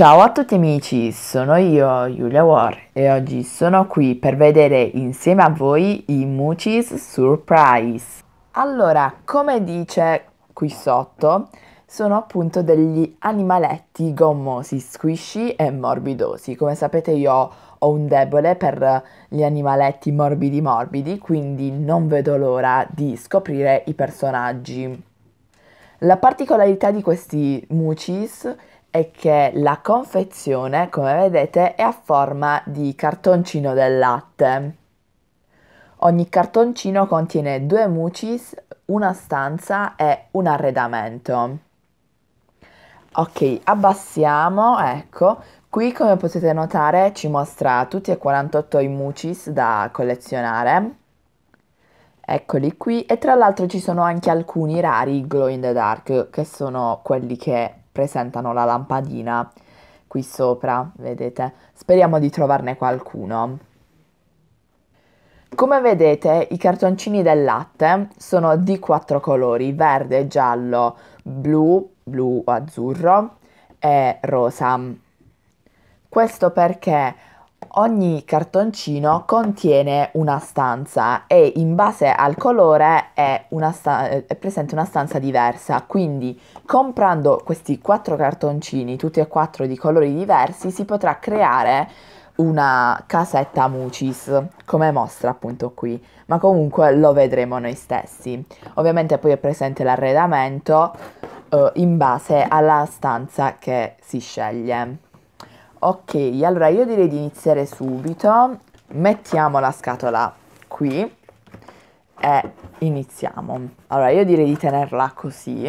Ciao a tutti amici, sono io Giulia War e oggi sono qui per vedere insieme a voi i Mucis Surprise. Allora, come dice qui sotto, sono appunto degli animaletti gommosi, squishy e morbidosi. Come sapete io ho un debole per gli animaletti morbidi morbidi, quindi non vedo l'ora di scoprire i personaggi. La particolarità di questi Mucis è che la confezione, come vedete, è a forma di cartoncino del latte. Ogni cartoncino contiene due mucis, una stanza e un arredamento. Ok, abbassiamo, ecco, qui come potete notare ci mostra tutti e 48 i mucis da collezionare. Eccoli qui e tra l'altro ci sono anche alcuni rari glow in the dark che sono quelli che presentano la lampadina qui sopra, vedete. Speriamo di trovarne qualcuno. Come vedete i cartoncini del latte sono di quattro colori, verde, giallo, blu, blu o azzurro e rosa. Questo perché Ogni cartoncino contiene una stanza e in base al colore è, sta- è, presente una stanza diversa, quindi comprando questi quattro cartoncini, tutti e quattro di colori diversi, si potrà creare una casetta Mucis, come mostra appunto qui, ma comunque lo vedremo noi stessi. Ovviamente poi è presente l'arredamento eh, in base alla stanza che si sceglie. Ok, allora io direi di iniziare subito. Mettiamo la scatola qui e iniziamo. Allora io direi di tenerla così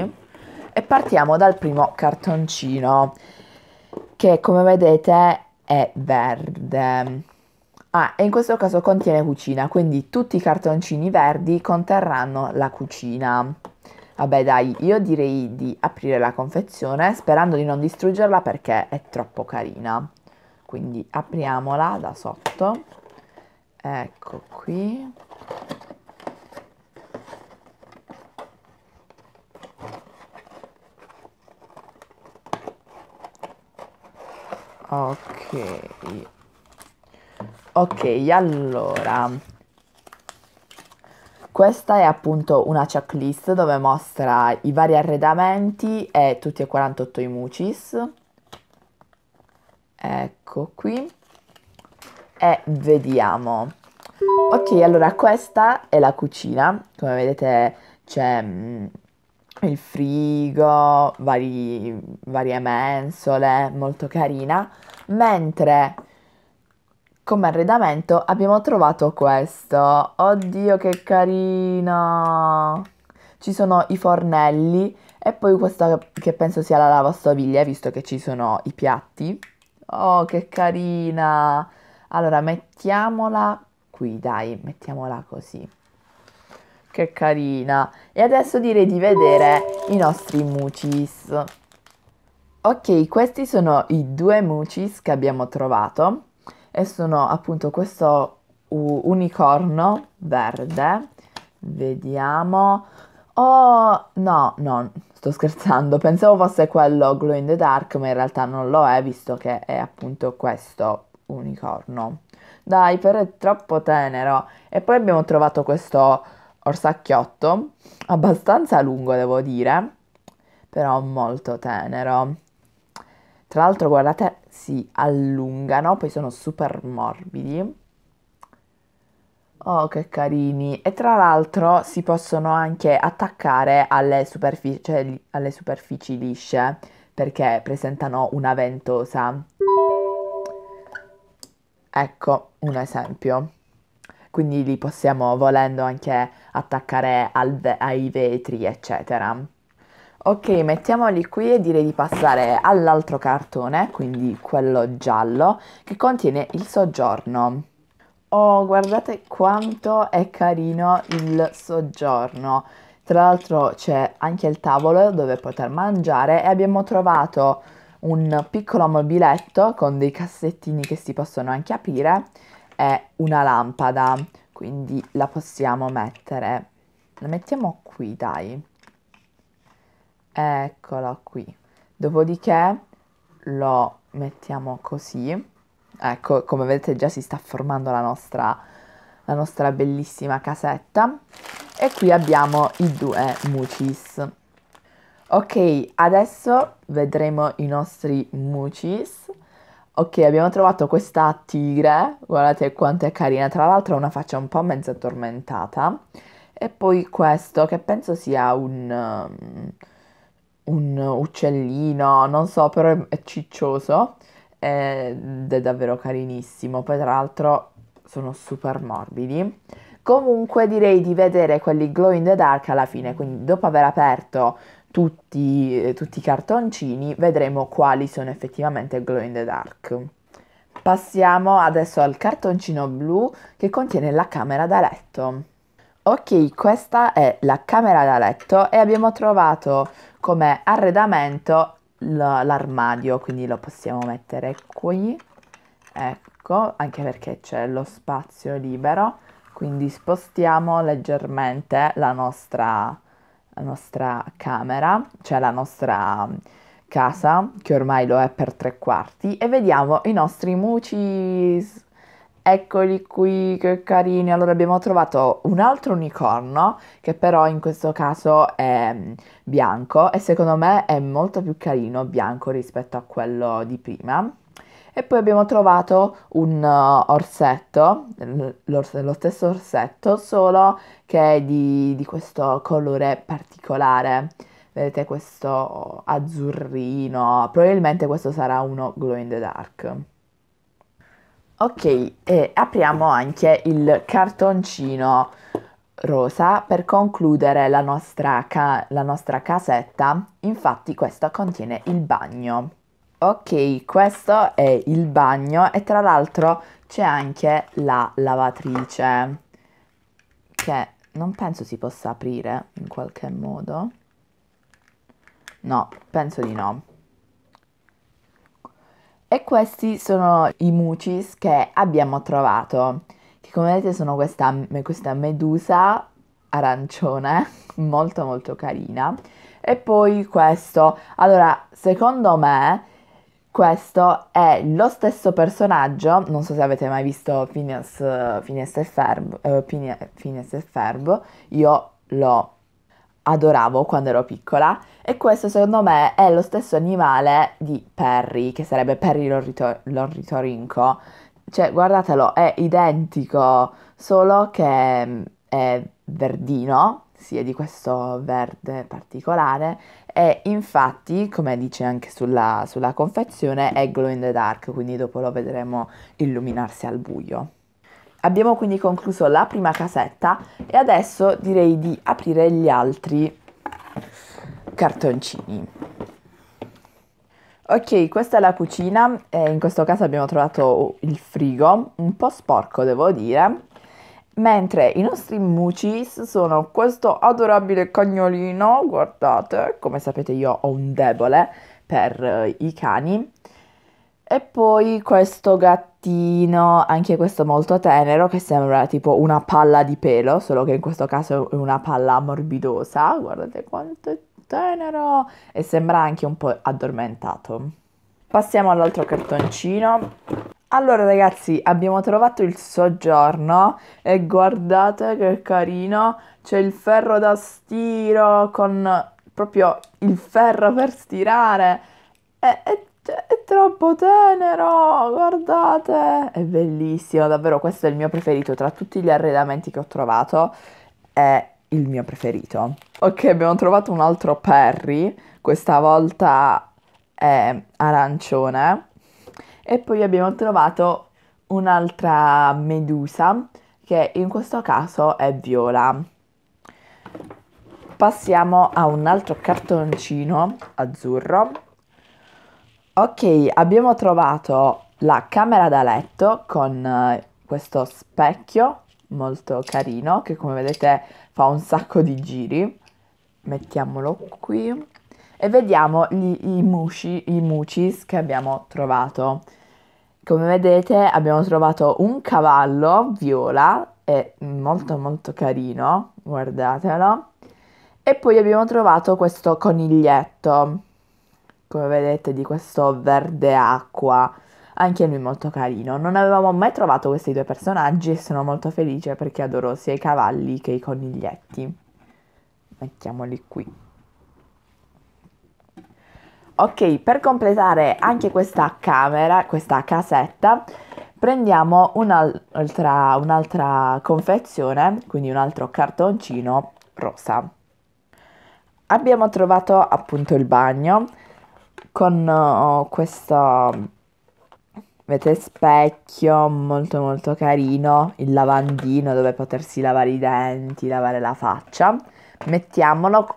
e partiamo dal primo cartoncino che come vedete è verde. Ah, e in questo caso contiene cucina, quindi tutti i cartoncini verdi conterranno la cucina. Vabbè dai, io direi di aprire la confezione sperando di non distruggerla perché è troppo carina. Quindi apriamola da sotto. Ecco qui. Ok. Ok, allora questa è appunto una checklist dove mostra i vari arredamenti e tutti e 48 i mucis. Ecco qui. E vediamo. Ok, allora questa è la cucina. Come vedete c'è mm, il frigo, vari, varie mensole, molto carina. Mentre come arredamento abbiamo trovato questo. Oddio che carina! Ci sono i fornelli e poi questa che penso sia la lavastoviglie, visto che ci sono i piatti. Oh, che carina! Allora, mettiamola qui, dai, mettiamola così. Che carina! E adesso direi di vedere i nostri mucis. Ok, questi sono i due mucis che abbiamo trovato e sono appunto questo unicorno verde, vediamo, oh no, no, sto scherzando, pensavo fosse quello glow in the dark, ma in realtà non lo è, visto che è appunto questo unicorno. Dai, però è troppo tenero. E poi abbiamo trovato questo orsacchiotto, abbastanza lungo devo dire, però molto tenero. Tra l'altro guardate si allungano, poi sono super morbidi. Oh, che carini! E tra l'altro si possono anche attaccare alle superfici, cioè, alle superfici lisce perché presentano una ventosa. Ecco un esempio. Quindi li possiamo volendo anche attaccare ve ai vetri, eccetera. Ok, mettiamoli qui e direi di passare all'altro cartone, quindi quello giallo, che contiene il soggiorno. Oh, guardate quanto è carino il soggiorno. Tra l'altro c'è anche il tavolo dove poter mangiare e abbiamo trovato un piccolo mobiletto con dei cassettini che si possono anche aprire e una lampada, quindi la possiamo mettere. La mettiamo qui, dai. Eccolo qui. Dopodiché lo mettiamo così. Ecco, come vedete già si sta formando la nostra, la nostra bellissima casetta. E qui abbiamo i due mucis. Ok, adesso vedremo i nostri mucis. Ok, abbiamo trovato questa tigre, guardate quanto è carina, tra l'altro ha una faccia un po' mezza addormentata. E poi questo, che penso sia un... Um, un uccellino, non so, però è ciccioso ed è davvero carinissimo. Poi tra l'altro sono super morbidi. Comunque direi di vedere quelli glow in the dark alla fine, quindi dopo aver aperto tutti, eh, tutti i cartoncini vedremo quali sono effettivamente glow in the dark. Passiamo adesso al cartoncino blu che contiene la camera da letto. Ok, questa è la camera da letto e abbiamo trovato come arredamento l'armadio, quindi lo possiamo mettere qui, ecco, anche perché c'è lo spazio libero, quindi spostiamo leggermente la nostra, la nostra camera, cioè la nostra mm, casa, che ormai lo è per tre quarti, e vediamo i nostri mucis Eccoli qui, che carini. Allora abbiamo trovato un altro unicorno, che però in questo caso è mm, bianco e secondo me è molto più carino bianco rispetto a quello di prima. E poi abbiamo trovato un uh, orsetto, lo stesso orsetto, solo che è di, di questo colore particolare. Vedete questo azzurrino, probabilmente questo sarà uno glow in the dark. Ok, e apriamo anche il cartoncino rosa per concludere la nostra, ca- la nostra casetta. Infatti questo contiene il bagno. Ok, questo è il bagno e tra l'altro c'è anche la lavatrice che non penso si possa aprire in qualche modo. No, penso di no. E questi sono i mucis che abbiamo trovato, che come vedete sono questa, questa medusa arancione, molto molto carina. E poi questo, allora secondo me questo è lo stesso personaggio, non so se avete mai visto Phineas, Phineas, e, Ferb, uh, Phineas e Ferb, io l'ho adoravo quando ero piccola e questo secondo me è lo stesso animale di Perry, che sarebbe Perry l'orritor- l'orritorinco. Cioè, guardatelo, è identico, solo che mm, è verdino, si è di questo verde particolare e infatti, come dice anche sulla, sulla confezione, è glow in the dark, quindi dopo lo vedremo illuminarsi al buio. Abbiamo quindi concluso la prima casetta e adesso direi di aprire gli altri cartoncini. Ok, questa è la cucina, eh, in questo caso abbiamo trovato il frigo, un po' sporco devo dire, mentre i nostri mucis sono questo adorabile cagnolino, guardate, come sapete io ho un debole per eh, i cani, e poi questo gatto gattino, anche questo molto tenero, che sembra tipo una palla di pelo, solo che in questo caso è una palla morbidosa, guardate quanto è tenero, e sembra anche un po' addormentato. Passiamo all'altro cartoncino. Allora ragazzi, abbiamo trovato il soggiorno e guardate che carino, c'è il ferro da stiro con proprio il ferro per stirare. È, è cioè, è troppo tenero, guardate. È bellissimo, davvero, questo è il mio preferito tra tutti gli arredamenti che ho trovato. È il mio preferito. Ok, abbiamo trovato un altro Perry, questa volta è arancione. E poi abbiamo trovato un'altra medusa che in questo caso è viola. Passiamo a un altro cartoncino azzurro Ok, abbiamo trovato la camera da letto con eh, questo specchio molto carino che come vedete fa un sacco di giri. Mettiamolo qui e vediamo gli, i, mushi, i mucis che abbiamo trovato. Come vedete abbiamo trovato un cavallo viola, è molto molto carino, guardatelo. E poi abbiamo trovato questo coniglietto come vedete di questo verde acqua anche lui molto carino. Non avevamo mai trovato questi due personaggi e sono molto felice perché adoro sia i cavalli che i coniglietti. Mettiamoli qui. Ok, per completare anche questa camera, questa casetta, prendiamo un'altra, un'altra confezione, quindi un altro cartoncino rosa. Abbiamo trovato appunto il bagno, con eh, oh, questo Avete specchio molto molto carino, il lavandino dove potersi lavare i denti, lavare la faccia. Mettiamolo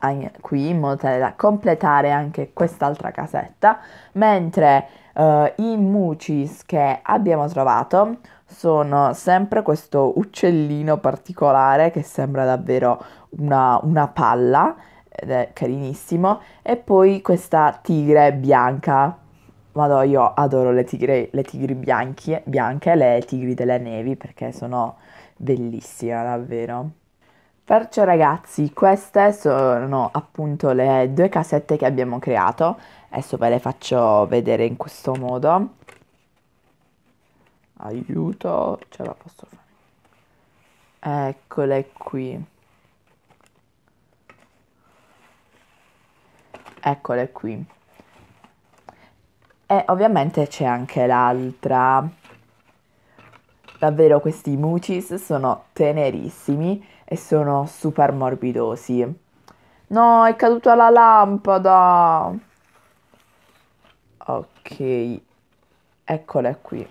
qui in modo tale da completare anche quest'altra casetta, mentre eh, i mucis che abbiamo trovato sono sempre questo uccellino particolare che sembra davvero una, una palla ed è carinissimo. E poi questa tigre bianca. Vado, io adoro le tigre, le tigri bianche, bianche, le tigri delle nevi perché sono bellissime davvero. Perciò ragazzi, queste sono appunto le due casette che abbiamo creato. Adesso ve le faccio vedere in questo modo. Aiuto, ce la posso fare. Eccole qui. eccole qui. E ovviamente c'è anche l'altra. Davvero questi mucis sono tenerissimi e sono super morbidosi. No, è caduta la lampada! Ok, eccole qui.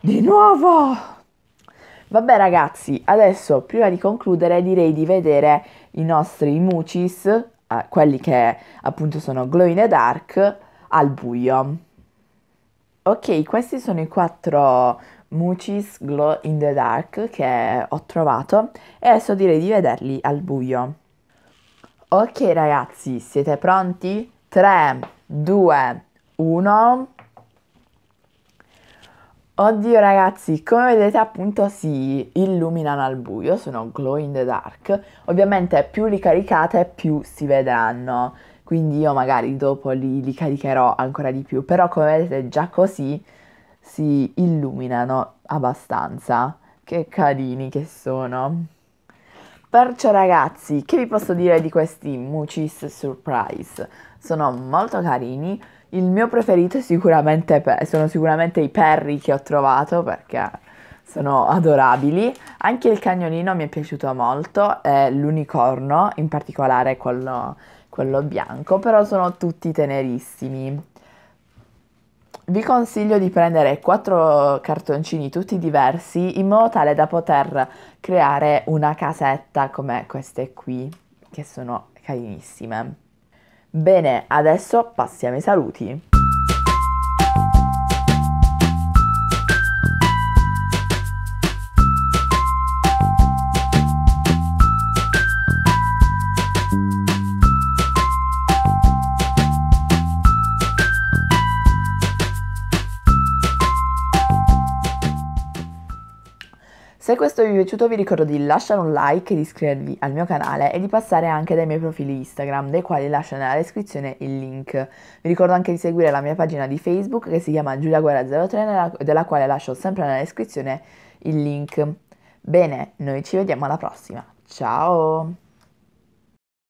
Di nuovo! Vabbè ragazzi, adesso prima di concludere direi di vedere i nostri mucis eh, quelli che appunto sono glow in the dark al buio. Ok, questi sono i quattro Mucis Glow in the Dark che ho trovato e adesso direi di vederli al buio. Ok ragazzi, siete pronti? 3, 2, 1... Oddio ragazzi, come vedete appunto si illuminano al buio, sono glow in the dark. Ovviamente più li caricate più si vedranno, quindi io magari dopo li, li caricherò ancora di più, però come vedete già così si illuminano abbastanza. Che carini che sono. Perciò ragazzi, che vi posso dire di questi Mucis Surprise? Sono molto carini, il mio preferito sicuramente sono sicuramente i perri che ho trovato perché sono adorabili. Anche il cagnolino mi è piaciuto molto, eh, l'unicorno, in particolare quello, quello bianco, però sono tutti tenerissimi. Vi consiglio di prendere quattro cartoncini tutti diversi in modo tale da poter creare una casetta come queste qui, che sono carinissime. Bene, adesso passiamo ai saluti. Se questo vi è piaciuto vi ricordo di lasciare un like, di iscrivervi al mio canale e di passare anche dai miei profili Instagram, dei quali lascio nella descrizione il link. Vi ricordo anche di seguire la mia pagina di Facebook che si chiama Giulia 03, della quale lascio sempre nella descrizione il link. Bene, noi ci vediamo alla prossima. Ciao!